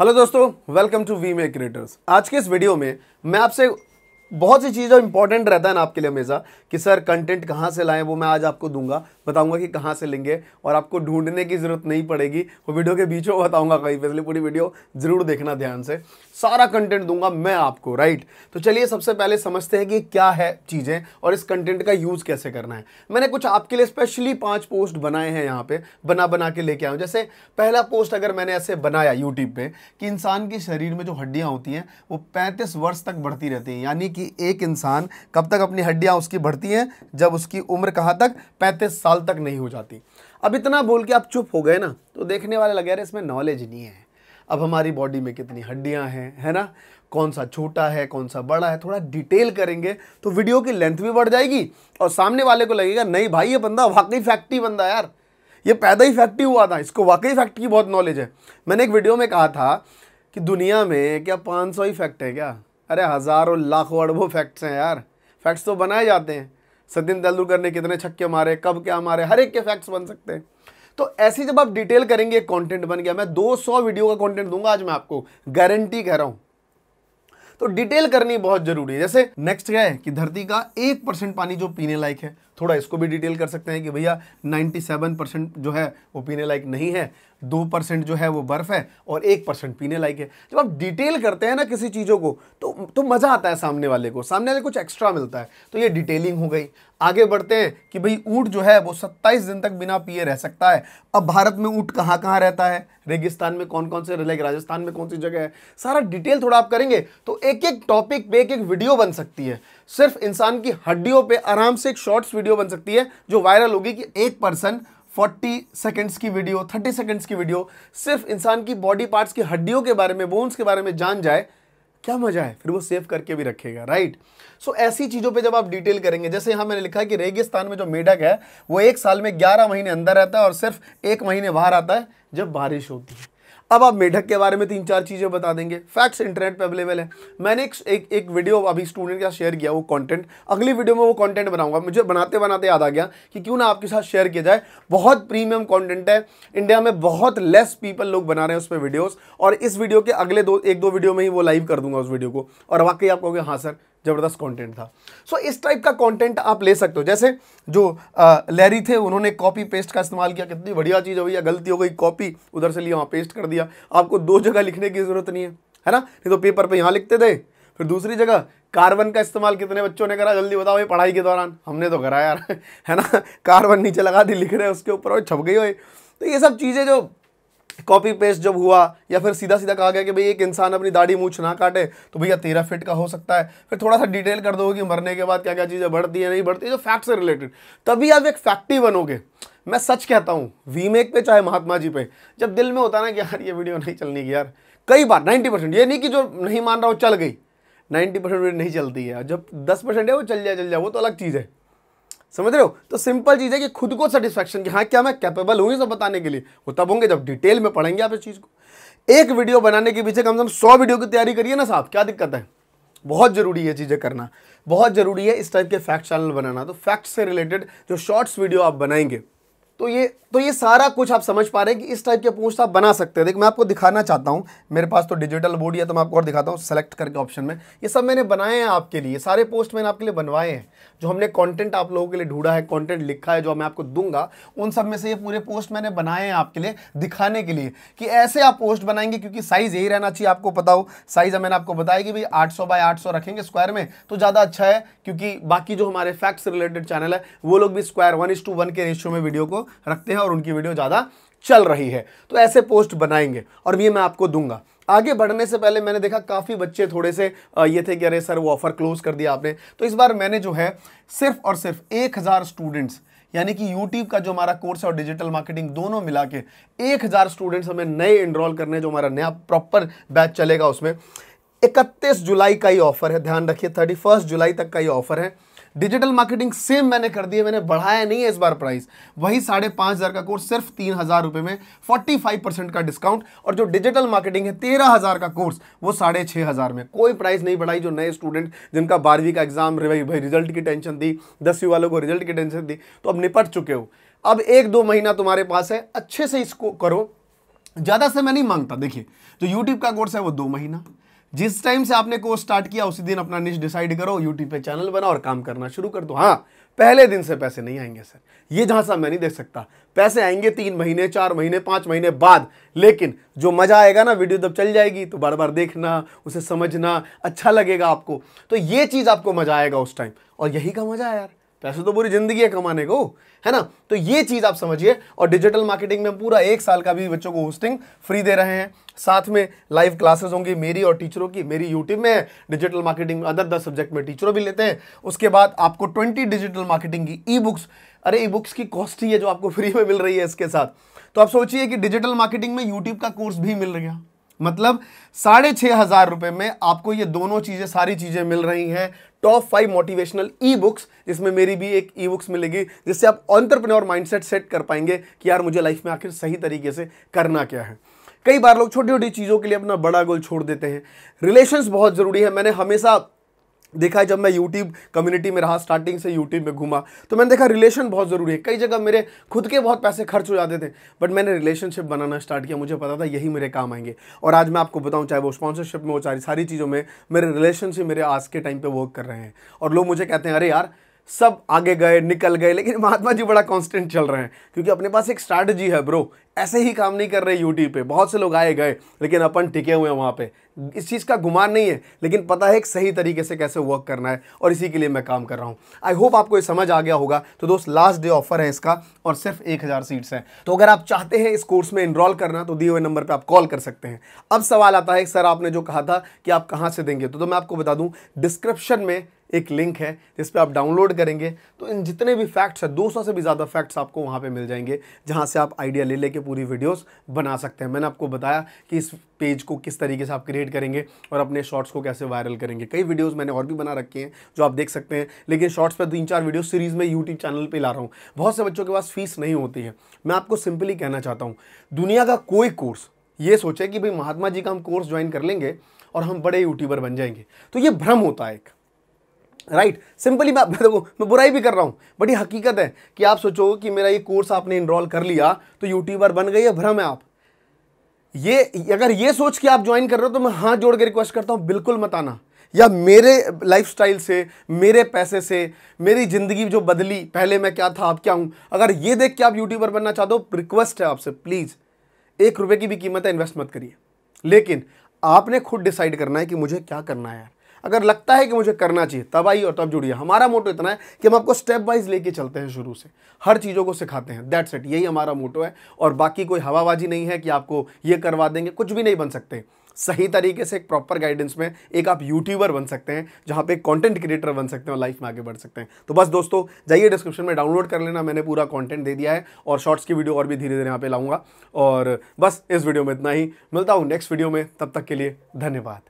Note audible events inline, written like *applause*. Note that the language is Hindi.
हेलो दोस्तों welcome to we may creators आज के इस वीडियो में मैं आपसे बहुत सी चीज़ें इंपॉर्टेंट रहता है ना आपके लिए हमेशा कि सर कंटेंट कहाँ से लाएं वो मैं आज आपको दूंगा बताऊंगा कि कहाँ से लेंगे और आपको ढूंढने की ज़रूरत नहीं पड़ेगी वो वीडियो के बीचों बताऊंगा कहीं पर पूरी वीडियो ज़रूर देखना ध्यान से सारा कंटेंट दूंगा मैं आपको राइट तो चलिए सबसे पहले समझते हैं कि क्या है चीज़ें और इस कंटेंट का यूज़ कैसे करना है मैंने कुछ आपके लिए स्पेशली पाँच पोस्ट बनाए हैं यहाँ पर बना बना के लेके आऊँ जैसे पहला पोस्ट अगर मैंने ऐसे बनाया यूट्यूब पर कि इंसान के शरीर में जो हड्डियाँ होती हैं वो पैंतीस वर्ष तक बढ़ती रहती हैं यानी कि एक इंसान कब तक अपनी हड्डियाँ उसकी बढ़ती हैं जब उसकी उम्र कहाँ तक पैंतीस साल साल तक नहीं हो जाती अब इतना बोल के आप चुप हो गए ना तो देखने वाले लगे यार इसमें नॉलेज नहीं है अब हमारी बॉडी में कितनी हड्डियां हैं है ना कौन सा छोटा है कौन सा बड़ा है थोड़ा डिटेल करेंगे तो वीडियो की लेंथ भी बढ़ जाएगी और सामने वाले को लगेगा नहीं भाई ये बंदा वाकई फैक्ट्री बंदा यार ये पैदा ही फैक्ट्री हुआ था इसको वाकई फैक्ट्री की बहुत नॉलेज है मैंने एक वीडियो में कहा था कि दुनिया में क्या पाँच ही फैक्ट है क्या अरे हज़ारों लाखों अरबों फैक्ट्स हैं यार फैक्ट्स तो बनाए जाते हैं सचिन तेंदुलकर ने कितने छक्के मारे कब क्या मारे हर एक के फैक्ट्स बन सकते हैं तो ऐसी जब आप डिटेल करेंगे एक कंटेंट बन गया मैं 200 वीडियो का कंटेंट दूंगा आज मैं आपको गारंटी कह रहा हूं तो डिटेल करनी बहुत जरूरी है जैसे नेक्स्ट क्या है कि धरती का एक परसेंट पानी जो पीने लायक है थोड़ा इसको भी डिटेल कर सकते हैं कि भैया 97 परसेंट जो है वो पीने लायक नहीं है दो परसेंट जो है वो बर्फ़ है और एक परसेंट पीने लायक है जब आप डिटेल करते हैं ना किसी चीज़ों को तो तो मज़ा आता है सामने वाले को सामने वाले कुछ एक्स्ट्रा मिलता है तो ये डिटेलिंग हो गई आगे बढ़ते हैं कि भाई ऊँट जो है वो सत्ताईस दिन तक बिना पिए रह सकता है अब भारत में ऊँट कहाँ कहाँ रहता है रेगिस्तान में कौन कौन से लाइक राजस्थान में कौन सी जगह है सारा डिटेल थोड़ा आप करेंगे तो एक एक टॉपिक पे एक एक वीडियो बन सकती है सिर्फ इंसान की हड्डियों पे आराम से एक शॉर्ट्स वीडियो बन सकती है जो वायरल होगी कि एक पर्सन 40 सेकंड्स की वीडियो 30 सेकंड्स की वीडियो सिर्फ इंसान की बॉडी पार्ट्स की हड्डियों के बारे में बोन्स के बारे में जान जाए क्या मजा है फिर वो सेव करके भी रखेगा राइट सो so, ऐसी चीज़ों पे जब आप डिटेल करेंगे जैसे यहाँ मैंने लिखा है कि रेगिस्तान में जो मेढक है वो एक साल में 11 महीने अंदर रहता है और सिर्फ एक महीने बाहर आता है जब बारिश होती है अब आप मेढक के बारे में तीन चार चीज़ें बता देंगे फैक्ट्स इंटरनेट पे अवेलेबल है मैंने एक एक, एक वीडियो अभी स्टूडेंट का शेयर किया वो कंटेंट अगली वीडियो में वो कंटेंट बनाऊंगा मुझे बनाते बनाते याद आ गया कि क्यों ना आपके साथ शेयर किया जाए बहुत प्रीमियम कंटेंट है इंडिया में बहुत लेस पीपल लोग बना रहे हैं उस पर वीडियोज़ और इस वीडियो के अगले दो एक दो वीडियो में ही वो लाइव कर दूंगा उस वीडियो को और वाकई आप कहोगे हाँ सर ज़बरदस्त कंटेंट था सो so, इस टाइप का कंटेंट आप ले सकते हो जैसे जो आ, लैरी थे उन्होंने कॉपी पेस्ट का इस्तेमाल किया कितनी बढ़िया चीज़ हो या गलती हो गई कॉपी उधर से लिया वहाँ पेस्ट कर दिया आपको दो जगह लिखने की ज़रूरत नहीं है है ना नहीं तो पेपर पर पे यहाँ लिखते थे फिर दूसरी जगह कार्बन का इस्तेमाल कितने बच्चों ने करा जल्दी बताओ ये पढ़ाई के दौरान हमने तो करा यार *laughs* है ना कार्बन नीचे लगा दी लिख रहे हैं उसके ऊपर और छप गई हो तो ये सब चीज़ें जो कॉपी पेस्ट जब हुआ या फिर सीधा सीधा कहा गया कि भाई एक इंसान अपनी दाढ़ी मूछ ना काटे तो भैया तेरह फिट का हो सकता है फिर थोड़ा सा डिटेल कर दोगे कि मरने के बाद क्या क्या चीज़ें बढ़ती है नहीं बढ़ती जो फैक्ट से रिलेटेड तभी आप एक फैक्ट्री बनोगे मैं सच कहता हूँ वीमेक पे चाहे महात्मा जी पे जब दिल में होता ना कि यार ये वीडियो नहीं चलनी की यार कई बार नाइन्टी परसेंट ये नहीं कि जो नहीं मान रहा हो चल गई नाइन्टी परसेंट वीडियो नहीं चलती है जब दस परसेंट है वो चल जाए चल जाए वो तो अलग चीज़ है समझ रहे हो तो सिंपल चीज़ है कि खुद को सेटिस्फेक्शन हाँ क्या मैं कैपेबल हूँ सब बताने के लिए वो तब होंगे जब डिटेल में पढ़ेंगे आप इस चीज़ को एक वीडियो बनाने के पीछे कम से कम सौ वीडियो की तैयारी करिए ना साहब क्या दिक्कत है बहुत ज़रूरी है चीज़ें करना बहुत ज़रूरी है इस टाइप के फैक्ट चैनल बनाना तो फैक्ट से रिलेटेड जो शॉर्ट्स वीडियो आप बनाएंगे तो ये तो ये सारा कुछ आप समझ पा रहे हैं कि इस टाइप के पूछ आप बना सकते हैं देखिए मैं आपको दिखाना चाहता हूँ मेरे पास तो डिजिटल बोर्ड या तो मैं आपको और दिखाता हूँ सेलेक्ट करके ऑप्शन में ये सब मैंने बनाए हैं आपके लिए सारे पोस्ट मैंने आपके लिए बनवाए हैं जो हमने कंटेंट आप लोगों के लिए ढूंढा है कॉन्टेंट लिखा है जो मैं आपको दूंगा उन सब में से ये पूरे पोस्ट मैंने बनाए हैं आपके लिए दिखाने के लिए कि ऐसे आप पोस्ट बनाएंगे क्योंकि साइज़ यही रहना चाहिए आपको पता हो साइज़ मैंने आपको बताया कि भाई आठ सौ बाय आठ सौ रखेंगे स्क्वायर में तो ज़्यादा अच्छा है क्योंकि बाकी जो हमारे फैक्ट्स रिलेटेड चैनल है वो लोग भी स्क्वायर वन टू वन के रेशियो में वीडियो को रखते हैं और उनकी वीडियो ज़्यादा चल रही है तो ऐसे पोस्ट बनाएंगे और ये मैं आपको दूंगा आगे बढ़ने से पहले मैंने देखा काफ़ी बच्चे थोड़े से ये थे कि अरे सर वो ऑफ़र क्लोज़ कर दिया आपने तो इस बार मैंने जो है सिर्फ और सिर्फ एक हज़ार स्टूडेंट्स यानी कि यूट्यूब का जो हमारा कोर्स है और डिजिटल मार्केटिंग दोनों मिला के एक हज़ार स्टूडेंट्स हमें नए इनरोल करने जो हमारा नया प्रॉपर बैच चलेगा उसमें इकतीस जुलाई का ही ऑफ़र है ध्यान रखिए थर्टी जुलाई तक का ही ऑफ़र है डिजिटल मार्केटिंग सेम मैंने कर दी है मैंने बढ़ाया नहीं है इस बार प्राइस वही साढ़े पांच हज़ार का कोर्स सिर्फ तीन हज़ार रुपए में फोर्टी फाइव परसेंट का डिस्काउंट और जो डिजिटल मार्केटिंग है तेरह हज़ार का कोर्स वो साढ़े छह हज़ार में कोई प्राइस नहीं बढ़ाई जो नए स्टूडेंट जिनका बारहवीं का एग्जाम भाई रिजल्ट की टेंशन दी दसवीं वालों को रिजल्ट की टेंशन दी तो अब निपट चुके हो अब एक दो महीना तुम्हारे पास है अच्छे से इसको करो ज़्यादा से मैं नहीं मांगता देखिए जो यूट्यूब का कोर्स है वो दो महीना जिस टाइम से आपने कोर्स स्टार्ट किया उसी दिन अपना निश डिसाइड करो यूट्यूब पे चैनल बनाओ और काम करना शुरू कर दो हाँ पहले दिन से पैसे नहीं आएंगे सर ये जहाँ मैं नहीं देख सकता पैसे आएंगे तीन महीने चार महीने पाँच महीने बाद लेकिन जो मज़ा आएगा ना वीडियो जब चल जाएगी तो बार बार देखना उसे समझना अच्छा लगेगा आपको तो ये चीज़ आपको मज़ा आएगा उस टाइम और यही का मज़ा है यार पैसे तो पूरी ज़िंदगी है कमाने को है ना तो ये चीज़ आप समझिए और डिजिटल मार्केटिंग में पूरा एक साल का भी बच्चों को होस्टिंग फ्री दे रहे हैं साथ में लाइव क्लासेस होंगी मेरी और टीचरों की मेरी यूट्यूब में डिजिटल मार्केटिंग में अदर दस सब्जेक्ट में टीचरों भी लेते हैं उसके बाद आपको ट्वेंटी डिजिटल मार्केटिंग की ई बुक्स अरे ई बुक्स की कॉस्ट ही है जो आपको फ्री में मिल रही है इसके साथ तो आप सोचिए कि डिजिटल मार्केटिंग में यूट्यूब का कोर्स भी मिल गया मतलब साढ़े छः हज़ार रुपये में आपको ये दोनों चीज़ें सारी चीज़ें मिल रही हैं top five motivational ebooks जिसमें मेरी भी एक ई बुक्स मिलेगी जिससे आप ऑन्टरप्रनोर माइंडसेट सेट कर पाएंगे कि यार मुझे लाइफ में आखिर सही तरीके से करना क्या है कई बार लोग छोटी छोटी चीज़ों के लिए अपना बड़ा गोल छोड़ देते हैं रिलेशंस बहुत ज़रूरी है मैंने हमेशा देखा है जब मैं यूट्यूब कम्युनिटी में रहा स्टार्टिंग से यूट्यूब में घूमा तो मैंने देखा रिलेशन बहुत ज़रूरी है कई जगह मेरे खुद के बहुत पैसे खर्च हो जाते थे बट मैंने रिलेशनशिप बनाना स्टार्ट किया मुझे पता था यही मेरे काम आएंगे और आज मैं आपको बताऊं चाहे वो स्पॉन्सरशिप में हो चाहे सारी चीज़ों में मेरे रिलेशनशिप मेरे आज के टाइम पर वर्क कर रहे हैं और लोग मुझे कहते हैं अरे यार सब आगे गए निकल गए लेकिन महात्मा जी बड़ा कांस्टेंट चल रहे हैं क्योंकि अपने पास एक स्ट्रैटेजी है ब्रो ऐसे ही काम नहीं कर रहे यूट्यूब पे बहुत से लोग आए गए लेकिन अपन टिके हुए हैं वहाँ पे इस चीज़ का गुमान नहीं है लेकिन पता है एक सही तरीके से कैसे वर्क करना है और इसी के लिए मैं काम कर रहा हूँ आई होप आपको ये समझ आ गया होगा तो दोस्त लास्ट डे ऑफर है इसका और सिर्फ एक हज़ार सीट्स हैं तो अगर आप चाहते हैं इस कोर्स में इनरोल करना तो दिए हुए नंबर पर आप कॉल कर सकते हैं अब सवाल आता है सर आपने जो कहा था कि आप कहाँ से देंगे तो, तो मैं आपको बता दूँ डिस्क्रिप्शन में एक लिंक है जिस पर आप डाउनलोड करेंगे तो इन जितने भी फैक्ट्स हैं 200 से भी ज़्यादा फैक्ट्स आपको वहाँ पे मिल जाएंगे जहाँ से आप आइडिया ले लेके पूरी वीडियोस बना सकते हैं मैंने आपको बताया कि इस पेज को किस तरीके से आप क्रिएट करेंगे और अपने शॉर्ट्स को कैसे वायरल करेंगे कई वीडियोस मैंने और भी बना रखे हैं जो आप देख सकते हैं लेकिन शॉर्ट्स पर तीन चार वीडियो सीरीज़ में यूट्यूब चैनल पर ला रहा हूँ बहुत से बच्चों के पास फीस नहीं होती है मैं आपको सिंपली कहना चाहता हूँ दुनिया का कोई कोर्स ये सोचे कि भाई महात्मा जी का हम कोर्स ज्वाइन कर लेंगे और हम बड़े यूट्यूबर बन जाएंगे तो ये भ्रम होता है एक राइट right. सिंपली मैं देखो *laughs* तो मैं बुराई भी कर रहा हूँ बट ये हकीकत है कि आप सोचो कि मेरा ये कोर्स आपने इनरोल कर लिया तो यूट्यूबर बन गई है भ्रम है आप ये अगर ये सोच के आप ज्वाइन कर रहे हो तो मैं हाथ जोड़ के रिक्वेस्ट करता हूँ बिल्कुल मत आना या मेरे लाइफस्टाइल से मेरे पैसे से मेरी ज़िंदगी जो बदली पहले मैं क्या था आप क्या हूँ अगर ये देख के आप यूट्यूबर बनना चाहते हो रिक्वेस्ट है आपसे प्लीज़ एक रुपये की भी कीमत है इन्वेस्ट मत करिए लेकिन आपने खुद डिसाइड करना है कि मुझे क्या करना है यार अगर लगता है कि मुझे करना चाहिए तब आइए और तब जुड़िए हमारा मोटो इतना है कि हम आपको स्टेप वाइज लेके चलते हैं शुरू से हर चीज़ों को सिखाते हैं दैट्स इट यही हमारा मोटो है और बाकी कोई हवाबाजी नहीं है कि आपको ये करवा देंगे कुछ भी नहीं बन सकते सही तरीके से एक प्रॉपर गाइडेंस में एक आप यूट्यूबर बन सकते हैं जहाँ पे कंटेंट क्रिएटर बन सकते हैं और लाइफ में आगे बढ़ सकते हैं तो बस दोस्तों जाइए डिस्क्रिप्शन में डाउनलोड कर लेना मैंने पूरा कंटेंट दे दिया है और शॉर्ट्स की वीडियो और भी धीरे धीरे यहाँ पे लाऊंगा और बस इस वीडियो में इतना ही मिलता हूँ नेक्स्ट वीडियो में तब तक के लिए धन्यवाद